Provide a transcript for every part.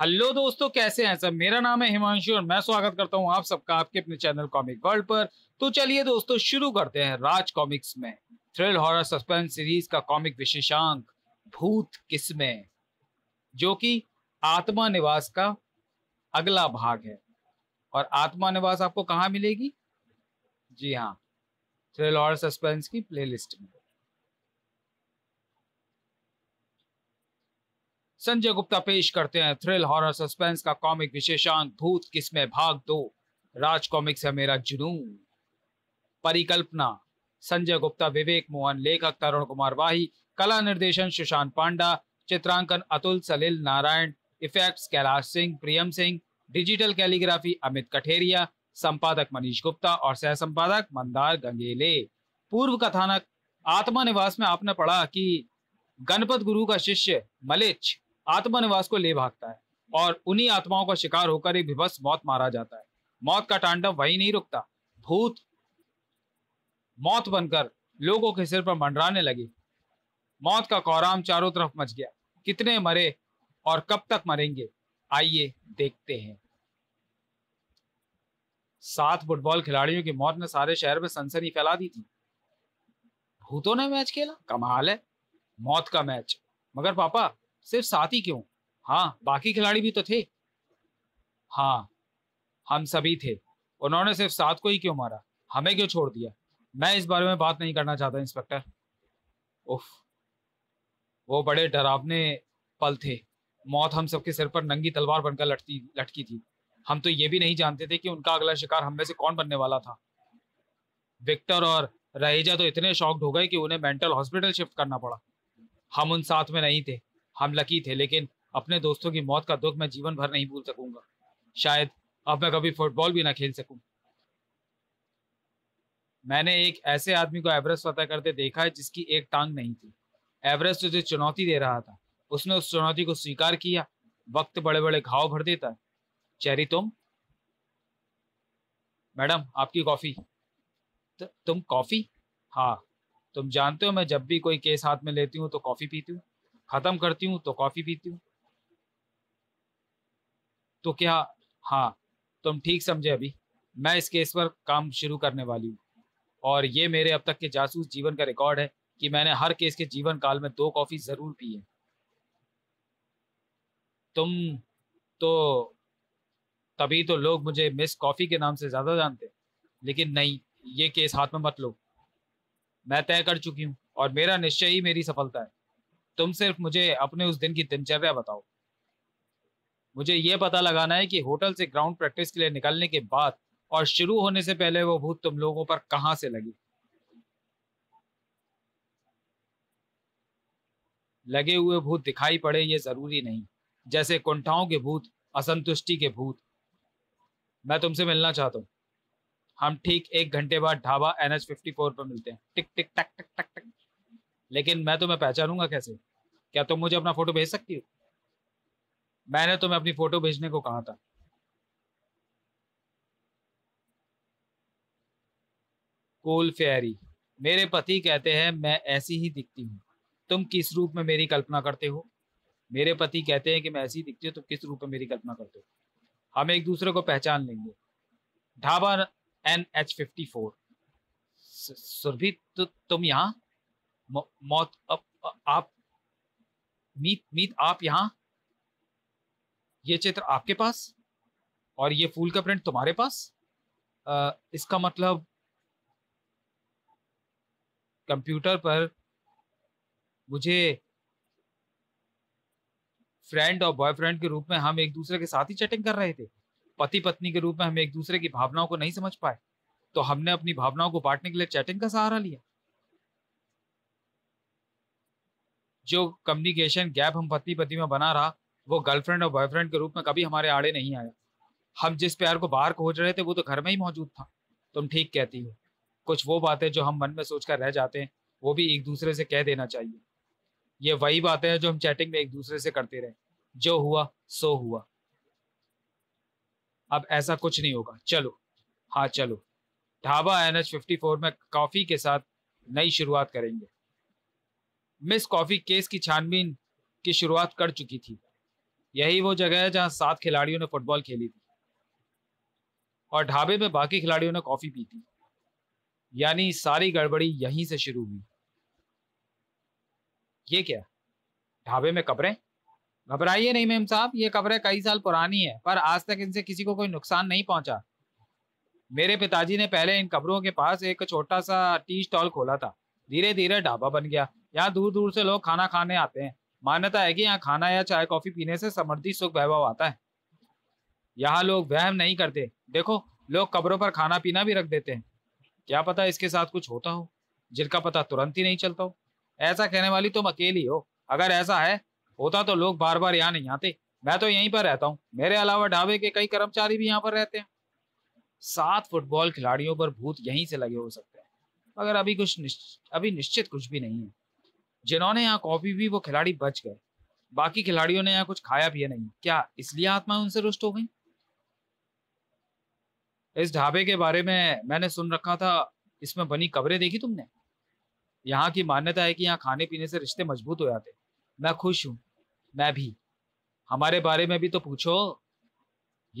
Hello दोस्तों कैसे हैं सब मेरा नाम है हिमांशु और मैं स्वागत करता हूं आप सबका आपके अपने चैनल कॉमिक वर्ल्ड पर तो चलिए दोस्तों शुरू करते हैं राज कॉमिक्स में थ्रिल हॉरर सस्पेंस सीरीज का कॉमिक विशेषांक भूत किस्में जो कि आत्मा निवास का अगला भाग है और आत्मा निवास आपको कहाँ मिलेगी जी हाँ थ्रिल हॉर सस्पेंस की प्लेलिस्ट में संजय गुप्ता पेश करते हैं थ्रिल हॉरर सस्पेंस का कॉमिक विशेषांक भूत किसमें भाग दो राज कॉमिक्स है मेरा जुनून परिकल्पना संजय गुप्ता विवेक मोहन लेखक तरुण कुमार वाही कला निर्देशन सुशांत पांडा चित्रांकन Atul Salil Narayan effects Kailash Singh Priyam Singh digital calligraphy Amit Katheria संपादक मनीष गुप्ता और सह संपादक मंदार गंगेले पूर्व कथानक आत्मा निवास में आपने पढ़ा कि गणपत गुरु का शिष्य मलिच आत्मनिवास को ले भागता है और उन्हीं आत्माओं का शिकार होकर एक विभस मौत मारा जाता है मौत का टांडव वही नहीं रुकता भूत मौत बनकर लोगों के सिर पर मंडराने लगी मौत का कोराम चारों तरफ मच गया कितने मरे और कब तक मरेंगे आइए देखते हैं सात फुटबॉल खिलाड़ियों की मौत ने सारे शहर में सनसनी फैला दी थी भूतों ने मैच खेला कमाल है मौत का मैच मगर पापा सिर्फ सात ही क्यों हाँ बाकी खिलाड़ी भी तो थे हाँ हम सभी थे उन्होंने सिर्फ सात को ही क्यों मारा हमें क्यों छोड़ दिया मैं इस बारे में बात नहीं करना चाहता इंस्पेक्टर उफ वो बड़े डरावने पल थे मौत हम सबके सिर पर नंगी तलवार बनकर लटती लटकी थी हम तो ये भी नहीं जानते थे कि उनका अगला शिकार हम में से कौन बनने वाला था विक्टर और रहेजा तो इतने शॉक्ड हो गए कि उन्हें मेंटल हॉस्पिटल शिफ्ट करना पड़ा हम उन साथ में नहीं थे हम लकी थे लेकिन अपने दोस्तों की मौत का दुख मैं जीवन भर नहीं भूल सकूंगा शायद अब मैं कभी फुटबॉल भी ना खेल सकूं मैंने एक ऐसे आदमी को एवरेस्ट फतह करते देखा है जिसकी एक टांग नहीं थी एवरेस्ट उसे चुनौती दे रहा था उसने उस चुनौती को स्वीकार किया वक्त बड़े बड़े घाव भर देता है चेरी तुम मैडम आपकी कॉफ़ी तुम कॉफ़ी हाँ तुम जानते हो मैं जब भी कोई केस हाथ में लेती हूँ तो कॉफ़ी पीती हूँ ख़त्म करती हूँ तो कॉफ़ी पीती हूँ तो क्या हाँ तुम ठीक समझे अभी मैं इस केस पर काम शुरू करने वाली हूँ और ये मेरे अब तक के जासूस जीवन का रिकॉर्ड है कि मैंने हर केस के जीवन काल में दो कॉफ़ी ज़रूर पी है तुम तो तभी तो लोग मुझे मिस कॉफ़ी के नाम से ज़्यादा जानते लेकिन नहीं ये केस हाथ में मत लो मैं तय कर चुकी हूँ और मेरा निश्चय ही मेरी सफलता है तुम सिर्फ मुझे अपने उस दिन की दिनचर्या बताओ मुझे यह पता लगाना है कि होटल से ग्राउंड प्रैक्टिस के लिए निकलने के बाद और शुरू होने से पहले वो भूत तुम लोगों पर कहां से लगी लगे हुए भूत दिखाई पड़े ये जरूरी नहीं जैसे कुंठाओं के भूत असंतुष्टि के भूत मैं तुमसे मिलना चाहता हूँ हम ठीक एक घंटे बाद dhaba N H fifty four पर मिलते हैं टिक टिक टक टक टक टक लेकिन मैं तुम्हें पहचानूंगा कैसे क्या तुम मुझे अपना फोटो भेज सकती हो मैंने तुम्हें अपनी फोटो भेजने को कहा था कोल फेरी मेरे पति कहते हैं मैं ऐसी ही दिखती हूँ तुम किस रूप में मेरी कल्पना करते हो मेरे पति कहते हैं कि मैं ऐसी दिखती हूँ तुम किस रूप में मेरी कल्पना करते हो हम एक दूसरे को पहचान लेंगे dhaba N H fifty four Surabhi तु, तुम यहाँ मौत अब आप मीत मीत आप यहां ये चित्र आपके पास और ये फूल का प्रिंट तुम्हारे पास आ, इसका मतलब कंप्यूटर पर मुझे फ्रेंड और बॉयफ्रेंड के रूप में हम एक दूसरे के साथ ही चैटिंग कर रहे थे पति पत्नी के रूप में हम एक दूसरे की भावनाओं को नहीं समझ पाए तो हमने अपनी भावनाओं को बांटने के लिए चैटिंग का सहारा लिया जो कम्युनिकेशन गैप हम पति पति में बना रहा वो गर्लफ्रेंड और बॉयफ्रेंड के रूप में कभी हमारे आड़े नहीं आया हम जिस प्यार को बाहर खोज रहे थे वो तो घर में ही मौजूद था तुम ठीक कहती हो कुछ वो बातें जो हम मन में सोचकर रह जाते हैं वो भी एक दूसरे से कह देना चाहिए ये वही बातें हैं जो हम चैटिंग में एक दूसरे से करते रहे जो हुआ सो हुआ अब ऐसा कुछ नहीं होगा चलो हाँ चलो dhaba N H fifty four में कॉफ़ी के साथ नई शुरुआत करेंगे मिस कॉफी केस की छानबीन की शुरुआत कर चुकी थी यही वो जगह है जहां सात खिलाड़ियों ने फुटबॉल खेली थी और ढाबे में बाकी खिलाड़ियों ने कॉफी पी थी यानी सारी गड़बड़ी यहीं से शुरू हुई ये क्या ढाबे में कब्रें घबराइए नहीं मेम साहब ये कब्रें कई साल पुरानी है पर आज तक इनसे किसी को कोई नुकसान नहीं पहुंचा मेरे पिताजी ने पहले इन कब्रों के पास एक छोटा सा टी स्टॉल खोला था धीरे धीरे ढाबा बन गया यहाँ दूर दूर से लोग खाना खाने आते हैं मान्यता है कि यहाँ खाना या चाय कॉफी पीने से समृद्धि सुख वैभव आता है यहाँ लोग वहम नहीं करते देखो लोग कब्रों पर खाना पीना भी रख देते हैं क्या पता इसके साथ कुछ होता हो जिनका पता तुरंत ही नहीं चलता हो ऐसा कहने वाली तुम अकेली हो अगर ऐसा है होता तो लोग बार बार यहाँ नहीं आते मैं तो यहीं पर रहता हूँ मेरे अलावा ढाबे के कई कर्मचारी भी यहाँ पर रहते हैं सात फुटबॉल खिलाड़ियों पर भूत यहीं से लगे हो सकते हैं मगर अभी कुछ निश्च, अभी निश्चित कुछ भी नहीं है जिन्होंने यहाँ कॉफी पी वो खिलाड़ी बच गए बाकी खिलाड़ियों ने यहाँ कुछ खाया पिया नहीं क्या इसलिए आत्माएं उनसे रुष्ट हो गई इस ढाबे के बारे में मैंने सुन रखा था इसमें बनी कब्रें देखी तुमने यहाँ की मान्यता है कि यहाँ खाने पीने से रिश्ते मजबूत हो जाते मैं खुश हूं मैं भी हमारे बारे में भी तो पूछो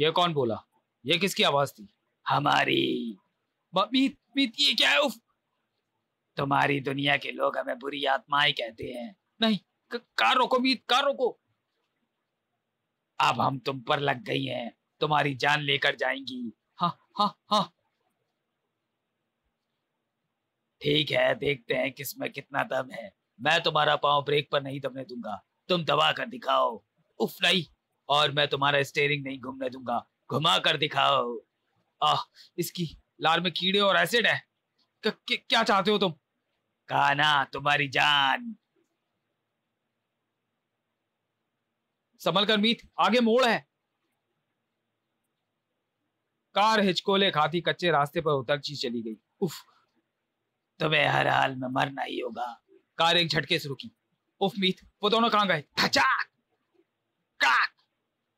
ये कौन बोला ये किसकी आवाज थी हमारी मीत मीत ये क्या है उफ तुम्हारी दुनिया के लोग हमें बुरी आत्माएं कहते हैं नहीं कार रोको मीत कार रोको अब हम तुम पर लग गई हैं तुम्हारी जान लेकर जाएंगी हा हा हा ठीक है देखते हैं किसमें कितना दम है मैं तुम्हारा पाँव ब्रेक पर नहीं दबने दूंगा तुम दबा कर दिखाओ उफ नहीं और मैं तुम्हारा स्टेयरिंग नहीं घूमने दूंगा घुमा कर दिखाओ आह इसकी लार में कीड़े और एसिड है क्या चाहते हो तुम काना तुम्हारी जान संभल कर मीत आगे मोड़ है कार हिचकोले खाती कच्चे रास्ते पर उतर ची चली गई उफ तुम्हें हर हाल में मरना ही होगा कार एक झटके से रुकी उफ मीत वो दोनों कहां गए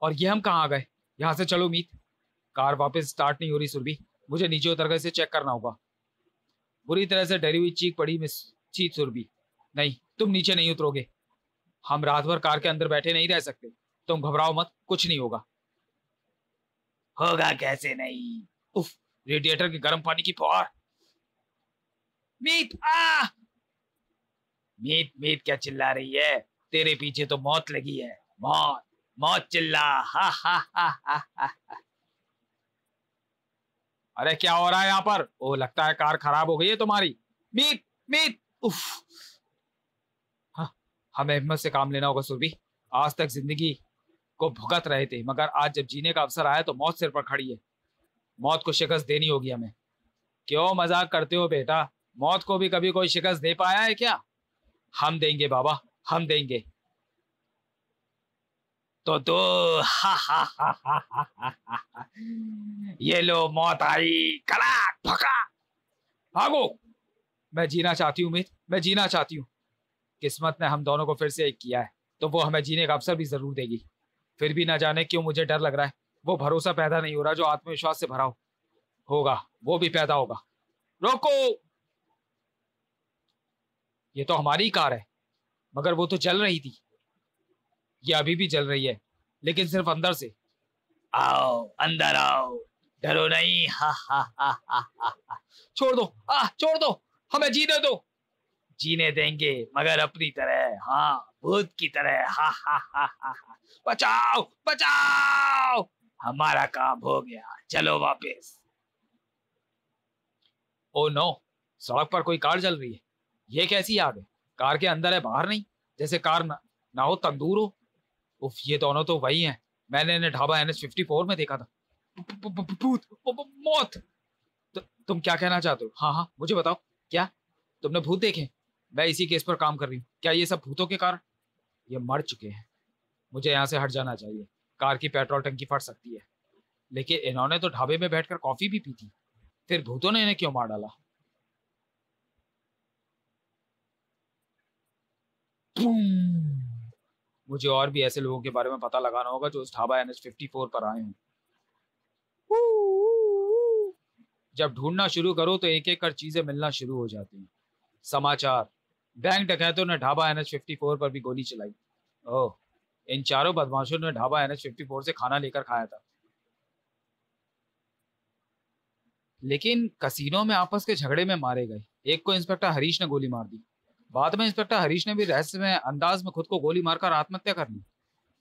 और ये हम आ गए यहां से चलो मीत कार वापस स्टार्ट नहीं हो रही सुरभि मुझे नीचे उतर गए से चेक करना होगा बुरी तरह से डरी हुई चीख पड़ी मिस चीत सुरभि नहीं तुम नीचे नहीं उतरोगे हम रात भर कार के अंदर बैठे नहीं रह सकते तुम घबराओ मत कुछ नहीं होगा होगा कैसे नहीं उफ रेडिएटर के गर्म पानी की फुहार मीत आ मीत मीत क्या चिल्ला रही है तेरे पीछे तो मौत लगी है मौत मौत चिल्ला हा हा हा हा हा, हा। अरे क्या हो रहा है यहाँ पर ओ लगता है कार खराब हो गई है तुम्हारी मीत मीत उफ हाँ, हमें हिम्मत से काम लेना होगा सुरभि आज तक जिंदगी को भुगत रहे थे मगर आज जब जीने का अवसर आया तो मौत सिर पर खड़ी है मौत को शिकस्त देनी होगी हमें क्यों मजाक करते हो बेटा मौत को भी कभी कोई शिकस्त दे पाया है क्या हम देंगे बाबा हम देंगे तो तो ये लो मौत आई कला फका भागो मैं जीना चाहती हूँ उम्मीद मैं जीना चाहती हूँ किस्मत ने हम दोनों को फिर से एक किया है तो वो हमें जीने का अवसर भी जरूर देगी फिर भी ना जाने क्यों मुझे डर लग रहा है वो भरोसा पैदा नहीं हो रहा जो आत्मविश्वास से भरा हो होगा वो भी पैदा होगा रोको ये तो हमारी कार है मगर वो तो जल रही थी ये अभी भी जल रही है लेकिन सिर्फ अंदर से आओ अंदर आओ डरो नहीं हा हा हा हा हा छोड़ दो आ छोड़ दो हमें जीने दो जीने देंगे मगर अपनी तरह हाँ भूत की तरह हा हा हा हा बचाओ बचाओ हमारा काम हो गया चलो वापस ओ नो सड़क पर कोई कार चल रही है ये कैसी आग है कार के अंदर है बाहर नहीं जैसे कार ना, ना हो तंदूर हो उफ ये दोनों तो वही हैं मैंने इन्हें dhaba N H fifty four में देखा था भूत मौत तुम क्या कहना चाहते हो हाँ हाँ मुझे बताओ क्या तुमने भूत देखे मैं इसी केस पर काम कर रही हूँ क्या ये सब भूतों के कारण ये मर चुके हैं मुझे यहाँ से हट जाना चाहिए कार की पेट्रोल टंकी फट सकती है लेकिन इन्होंने तो ढाबे में बैठकर कॉफी भी पी थी फिर भूतों ने इन्हें क्यों मार डाला बूम मुझे और भी ऐसे लोगों के बारे में पता लगाना होगा जो उस dhaba N H fifty four पर आए हैं जब ढूंढना शुरू करो तो एक एक कर चीजें मिलना शुरू हो जाती हैं समाचार बैंक डकैतों ने dhaba N H fifty four पर भी गोली चलाई ओह इन चारों बदमाशों ने dhaba N H fifty four से खाना लेकर खाया था लेकिन कसीनो में आपस के झगड़े में मारे गए एक को इंस्पेक्टर हरीश ने गोली मार दी बाद में इंस्पेक्टर हरीश ने भी रहस्यमय अंदाज में खुद को गोली मारकर आत्महत्या कर ली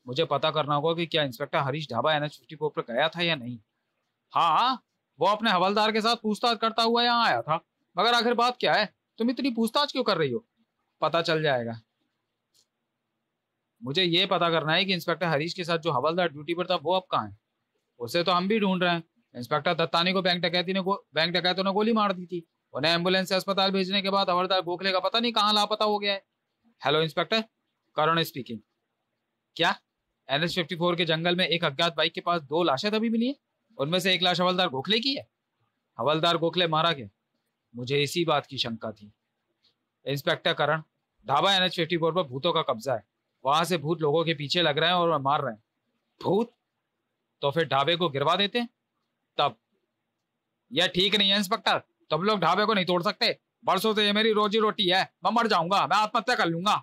मुझे पता करना होगा कि क्या inspector Harish dhaba N H पर गया था या नहीं हाँ वो अपने हवलदार के साथ पूछताछ करता हुआ यहाँ आया था मगर आखिर बात क्या है तुम इतनी पूछताछ क्यों कर रही हो पता चल जाएगा मुझे ये पता करना है कि इंस्पेक्टर हरीश के साथ जो हवलदार ड्यूटी पर था वो अब कहाँ है उसे तो हम भी ढूंढ रहे हैं इंस्पेक्टर दत्तानी को बैंक डकैती ने बैंक डकैतों ने गोली मार दी थी उन्हें एम्बुलेंस से अस्पताल भेजने के बाद हवलदार गोखले का पता नहीं कहाँ लापता हो गया है हेलो इंस्पेक्टर करण स्पीकिंग क्या एन एच फिफ्टी फोर के जंगल में एक अज्ञात बाइक के पास दो लाशें तभी मिली है उनमें से एक लाश हवलदार गोखले की है हवलदार गोखले मारा गया मुझे इसी बात की शंका थी inspector Karan dhaba N H fifty four पर भूतों का कब्जा है वहां से भूत लोगों के पीछे लग रहे हैं और मार रहे हैं भूत तो फिर ढाबे को गिरवा देते हैं तब यह ठीक नहीं है इंस्पेक्टर तुम लोग ढाबे को नहीं तोड़ सकते बरसों से ये मेरी रोजी रोटी है मैं मर जाऊंगा मैं आत्महत्या कर लूंगा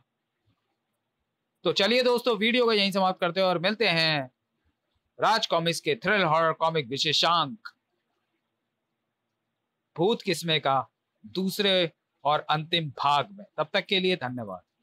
तो चलिए दोस्तों वीडियो को यहीं समाप्त करते हैं और मिलते हैं राज कॉमिक्स के थ्रिल हॉरर कॉमिक विशेषांक भूत किस्मे का दूसरे और अंतिम भाग में तब तक के लिए धन्यवाद